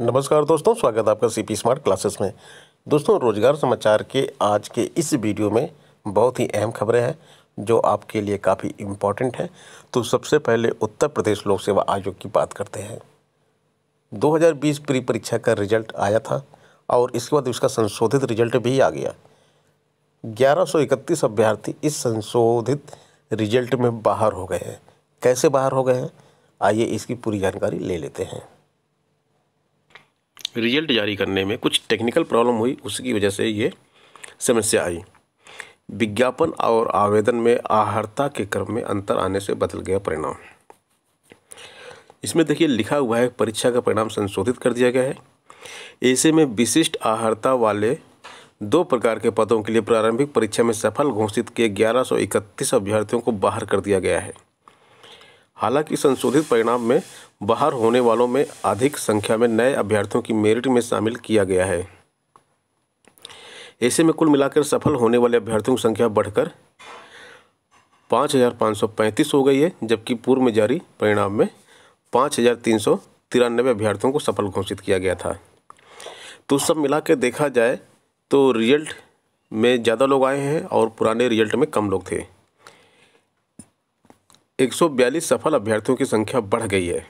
नमस्कार दोस्तों स्वागत है आपका सीपी स्मार्ट क्लासेस में दोस्तों रोजगार समाचार के आज के इस वीडियो में बहुत ही अहम खबरें हैं जो आपके लिए काफ़ी इम्पॉर्टेंट हैं तो सबसे पहले उत्तर प्रदेश लोक सेवा आयोग की बात करते हैं 2020 प्री परीक्षा का रिजल्ट आया था और इसके बाद उसका संशोधित रिजल्ट भी आ गया ग्यारह अभ्यर्थी इस संशोधित रिजल्ट में बाहर हो गए हैं कैसे बाहर हो गए हैं आइए इसकी पूरी जानकारी ले लेते हैं रिजल्ट जारी करने में कुछ टेक्निकल प्रॉब्लम हुई उसकी वजह से ये समस्या आई विज्ञापन और आवेदन में आहर्ता के क्रम में अंतर आने से बदल गया परिणाम इसमें देखिए लिखा हुआ है परीक्षा का परिणाम संशोधित कर दिया गया है ऐसे में विशिष्ट आहर्ता वाले दो प्रकार के पदों के लिए प्रारंभिक परीक्षा में सफल घोषित किए ग्यारह अभ्यर्थियों को बाहर कर दिया गया है हालांकि संशोधित परिणाम में बाहर होने वालों में अधिक संख्या में नए अभ्यर्थियों की मेरिट में शामिल किया गया है ऐसे में कुल मिलाकर सफल होने वाले अभ्यर्थियों की संख्या बढ़कर पाँच हज़ार पाँच सौ पैंतीस हो गई है जबकि पूर्व में जारी परिणाम में पाँच हज़ार तीन सौ तिरानवे अभ्यर्थियों को सफल घोषित किया गया था तो सब मिला देखा जाए तो रिजल्ट में ज़्यादा लोग आए हैं और पुराने रिजल्ट में कम लोग थे 142 सफल अभ्यर्थियों की संख्या बढ़ गई है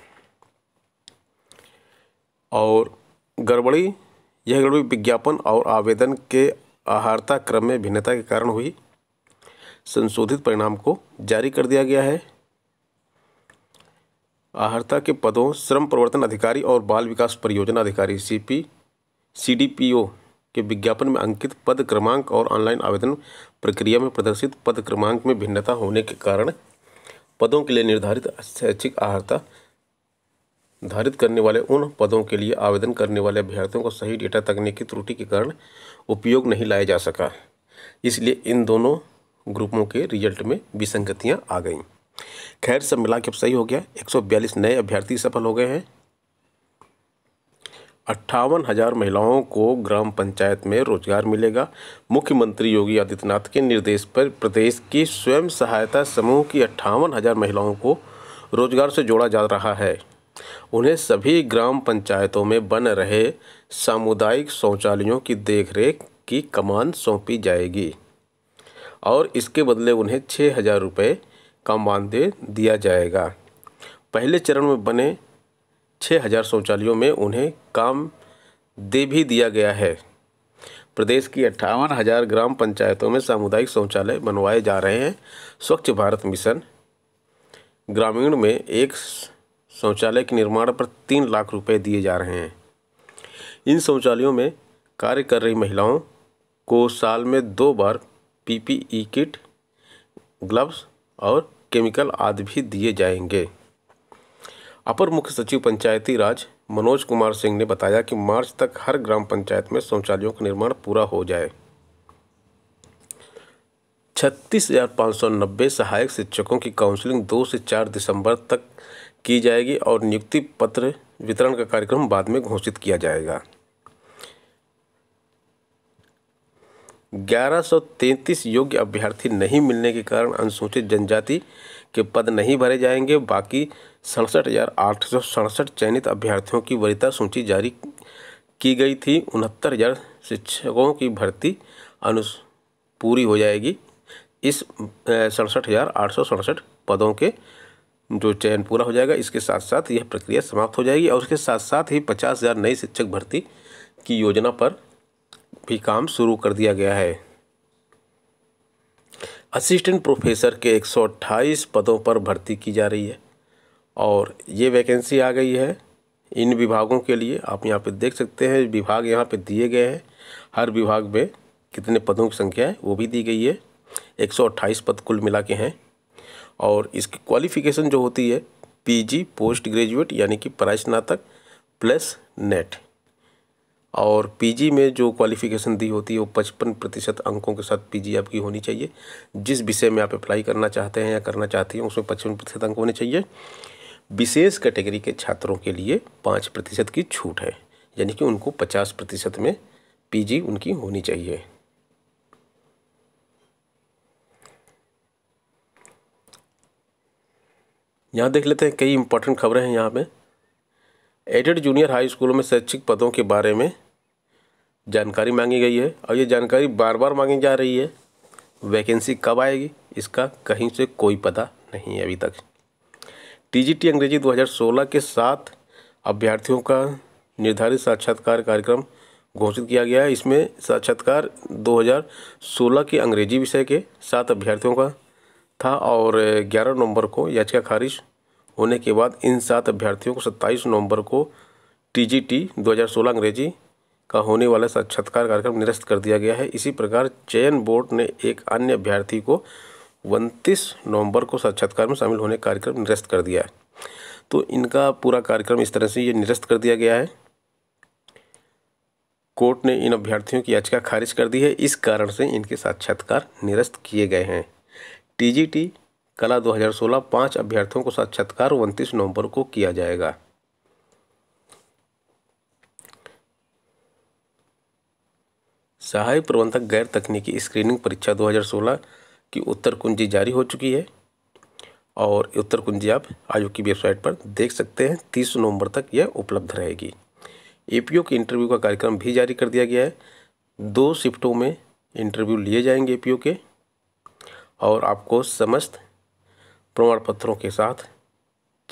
और गड़बड़ी यह गड़बड़ी विज्ञापन और आवेदन के आहारता क्रम में भिन्नता के कारण हुई संशोधित परिणाम को जारी कर दिया गया है आहर्ता के पदों श्रम प्रवर्तन अधिकारी और बाल विकास परियोजना अधिकारी सीपी सीडीपीओ के विज्ञापन में अंकित पद क्रमांक और ऑनलाइन आवेदन प्रक्रिया में प्रदर्शित पद क्रमांक में भिन्नता होने के कारण पदों के लिए निर्धारित शैक्षिक अर्हता धारित करने वाले उन पदों के लिए आवेदन करने वाले अभ्यर्थियों को सही डेटा तकनीकी त्रुटि के कारण उपयोग नहीं लाया जा सका इसलिए इन दोनों ग्रुपों के रिजल्ट में विसंगतियाँ आ गईं खैर सब मिला के अब सही हो गया 142 नए अभ्यर्थी सफल हो गए हैं अट्ठावन हजार महिलाओं को ग्राम पंचायत में रोजगार मिलेगा मुख्यमंत्री योगी आदित्यनाथ के निर्देश पर प्रदेश की स्वयं सहायता समूह की अट्ठावन हजार महिलाओं को रोजगार से जोड़ा जा रहा है उन्हें सभी ग्राम पंचायतों में बन रहे सामुदायिक शौचालयों की देखरेख की कमान सौंपी जाएगी और इसके बदले उन्हें छः हज़ार रुपये का मानदेय दिया जाएगा पहले चरण में बने छः हजार शौचालयों में उन्हें काम दे भी दिया गया है प्रदेश की अट्ठावन हजार ग्राम पंचायतों में सामुदायिक शौचालय बनवाए जा रहे हैं स्वच्छ भारत मिशन ग्रामीण में एक शौचालय के निर्माण पर तीन लाख रुपए दिए जा रहे हैं इन शौचालयों में कार्य कर रही महिलाओं को साल में दो बार पीपीई किट ग्लव्स और केमिकल आदि भी दिए जाएंगे अपर मुख्य सचिव पंचायती राज मनोज कुमार सिंह ने बताया कि मार्च तक हर ग्राम पंचायत में शौचालयों का निर्माण पूरा हो जाए छत्तीस हज़ार पाँच सौ नब्बे सहायक शिक्षकों की काउंसलिंग दो से चार दिसंबर तक की जाएगी और नियुक्ति पत्र वितरण का कार्यक्रम बाद में घोषित किया जाएगा ग्यारह सौ तैंतीस योग्य अभ्यर्थी नहीं मिलने के कारण अनुसूचित जनजाति के पद नहीं भरे जाएंगे बाकी सड़सठ हज़ार आठ सौ सड़सठ चयनित अभ्यर्थियों की वरीयता सूची जारी की गई थी उनहत्तर हज़ार शिक्षकों की भर्ती अनु पूरी हो जाएगी इस सड़सठ हज़ार आठ सौ सड़सठ पदों के जो चयन पूरा हो जाएगा इसके साथ साथ यह प्रक्रिया समाप्त हो जाएगी और उसके साथ साथ ही पचास हज़ार नई शिक्षक भर्ती की योजना पर भी काम शुरू कर दिया गया है असिस्टेंट प्रोफेसर के 128 पदों पर भर्ती की जा रही है और ये वैकेंसी आ गई है इन विभागों के लिए आप यहाँ पे देख सकते हैं विभाग यहाँ पे दिए गए हैं हर विभाग में कितने पदों की संख्या है वो भी दी गई है 128 पद कुल मिला के हैं और इसकी क्वालिफ़िकेशन जो होती है पीजी पोस्ट ग्रेजुएट यानी कि स्नातक प्लस नेट और पीजी में जो क्वालिफ़िकेशन दी होती है वो पचपन प्रतिशत अंकों के साथ पीजी आपकी होनी चाहिए जिस विषय में आप अप्लाई करना चाहते हैं या करना चाहती हैं उसमें पचपन प्रतिशत अंक होने चाहिए विशेष कैटेगरी के छात्रों के लिए पाँच प्रतिशत की छूट है यानी कि उनको पचास प्रतिशत में पीजी उनकी होनी चाहिए यहाँ देख लेते हैं कई इंपॉर्टेंट खबरें हैं यहाँ पे एडेड जूनियर हाई स्कूलों में शैक्षिक पदों के बारे में जानकारी मांगी गई है और ये जानकारी बार बार मांगी जा रही है वैकेंसी कब आएगी इसका कहीं से कोई पता नहीं है अभी तक टीजीटी अंग्रेजी 2016 के साथ अभ्यर्थियों का निर्धारित साक्षात्कार कार्यक्रम घोषित किया गया है इसमें साक्षात्कार 2016 के अंग्रेजी विषय के सात अभ्यर्थियों का था और 11 नवंबर को याचिका खारिज होने के बाद इन सात अभ्यर्थियों को 27 नवंबर को टीजीटी 2016 अंग्रेजी का होने वाला साक्षात्कार कार्यक्रम निरस्त कर दिया गया है इसी प्रकार चयन बोर्ड ने एक अन्य अभ्यर्थी को उनतीस नवंबर को साक्षात्कार में शामिल होने कार्यक्रम निरस्त कर दिया है तो इनका पूरा कार्यक्रम इस तरह से ये निरस्त कर दिया गया है कोर्ट ने इन अभ्यर्थियों की याचिका खारिज कर दी है इस कारण से इनके साक्षात्कार निरस्त किए गए हैं टीजीटी कला 2016 पाँच अभ्यर्थियों को साक्षात्कार उनतीस नवंबर को किया जाएगा सहायक प्रबंधक गैर तकनीकी स्क्रीनिंग परीक्षा 2016 की उत्तर कुंजी जारी हो चुकी है और उत्तर कुंजी आप आयोग की वेबसाइट पर देख सकते हैं तीस नवंबर तक यह उपलब्ध रहेगी ए के इंटरव्यू का कार्यक्रम भी जारी कर दिया गया है दो शिफ्टों में इंटरव्यू लिए जाएंगे ए के और आपको समस्त प्रमाण पत्रों के साथ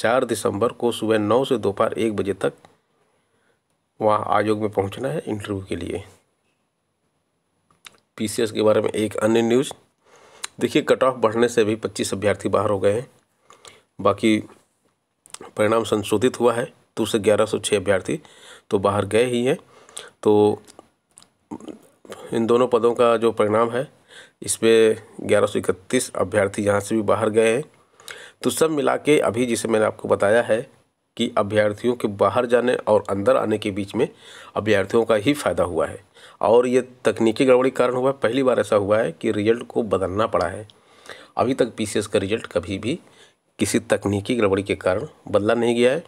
चार दिसंबर को सुबह नौ से दोपहर एक बजे तक वहाँ आयोग में पहुँचना है इंटरव्यू के लिए पीसीएस के बारे में एक अन्य न्यूज़ देखिए कट ऑफ बढ़ने से भी पच्चीस अभ्यर्थी बाहर हो गए हैं बाकी परिणाम संशोधित हुआ है तो उसे ग्यारह सौ छः अभ्यर्थी तो बाहर गए ही हैं तो इन दोनों पदों का जो परिणाम है इस पर ग्यारह सौ इकतीस अभ्यर्थी यहाँ से भी बाहर गए हैं तो सब मिला के अभी जिसे मैंने आपको बताया है कि अभ्यर्थियों के बाहर जाने और अंदर आने के बीच में अभ्यर्थियों का ही फ़ायदा हुआ है और ये तकनीकी गड़बड़ी कारण हुआ है पहली बार ऐसा हुआ है कि रिजल्ट को बदलना पड़ा है अभी तक पी का रिजल्ट कभी भी किसी तकनीकी गड़बड़ी के कारण बदला नहीं गया है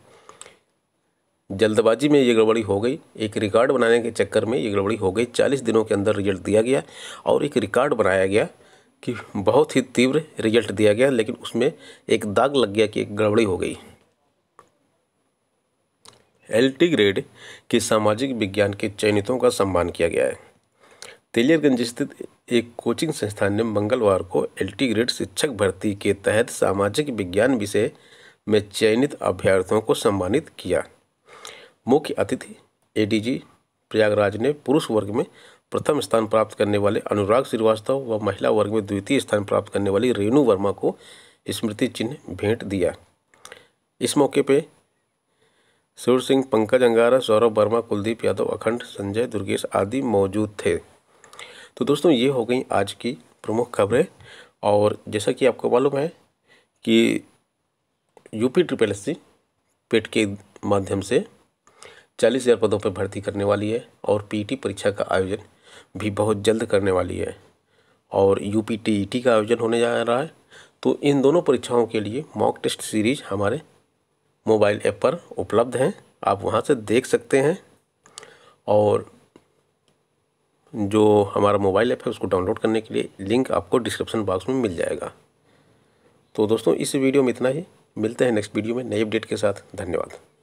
जल्दबाजी में ये गड़बड़ी हो गई एक रिकॉर्ड बनाने के चक्कर में ये गड़बड़ी हो गई चालीस दिनों के अंदर रिजल्ट दिया गया और एक रिकॉर्ड बनाया गया कि बहुत ही तीव्र रिजल्ट दिया गया लेकिन उसमें एक दाग लग गया कि एक गड़बड़ी हो गई एलटी ग्रेड के सामाजिक विज्ञान के चयनितों का सम्मान किया गया है तेलियरगंज स्थित एक कोचिंग संस्थान ने मंगलवार को एलटी ग्रेड शिक्षक भर्ती के तहत सामाजिक विज्ञान विषय में चयनित अभ्यर्थियों को सम्मानित किया मुख्य अतिथि एडीजी प्रयागराज ने पुरुष वर्ग में प्रथम स्थान प्राप्त करने वाले अनुराग श्रीवास्तव व महिला वर्ग में द्वितीय स्थान प्राप्त करने वाली रेणु वर्मा को स्मृति चिन्ह भेंट दिया इस मौके पर सूर सिंह पंकज अंगारा सौरभ वर्मा कुलदीप यादव अखंड संजय दुर्गेश आदि मौजूद थे तो दोस्तों ये हो गई आज की प्रमुख खबरें और जैसा कि आपको मालूम है कि UP triple S C PET के माध्यम से चालीस हज़ार पदों पर भर्ती करने वाली है और पीटी परीक्षा का आयोजन भी बहुत जल्द करने वाली है और U P T E T का आयोजन होने जा रहा है तो इन दोनों परीक्षाओं के लिए मॉक टेस्ट सीरीज हमारे मोबाइल ऐप पर उपलब्ध हैं आप वहाँ से देख सकते हैं और जो हमारा मोबाइल ऐप है उसको डाउनलोड करने के लिए लिंक आपको डिस्क्रिप्शन बॉक्स में मिल जाएगा तो दोस्तों इस वीडियो में इतना ही मिलते हैं नेक्स्ट वीडियो में नई अपडेट के साथ धन्यवाद